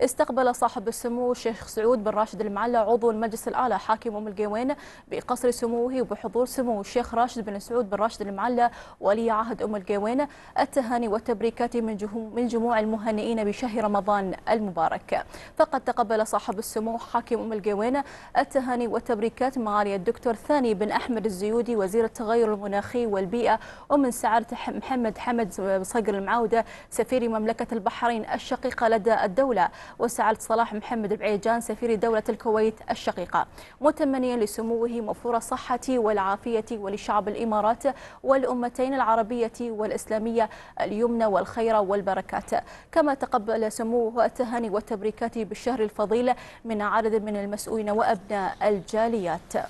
استقبل صاحب السمو الشيخ سعود بن راشد المعلى عضو المجلس الاعلى حاكم أم القيوين بقصر سموه وبحضور سمو الشيخ راشد بن سعود بن راشد المعلى ولي عهد أم القيوين التهاني والتبريكات من من جموع المهنئين بشهر رمضان المبارك فقد تقبل صاحب السمو حاكم أم القيوين التهاني والتبريكات معالي الدكتور ثاني بن أحمد الزيودي وزير التغير المناخي والبيئة ومن سعادة محمد حمد صقر المعاودة سفير مملكة البحرين الشقيقة لدى الدولة وسعادة صلاح محمد بعيجان سفير دولة الكويت الشقيقة متمنيا لسموه موفور الصحة والعافية ولشعب الإمارات والأمتين العربية والإسلامية اليمنى والخير والبركات كما تقبل سموه التهاني والتبريكات بالشهر الفضيل من عدد من المسؤولين وأبناء الجاليات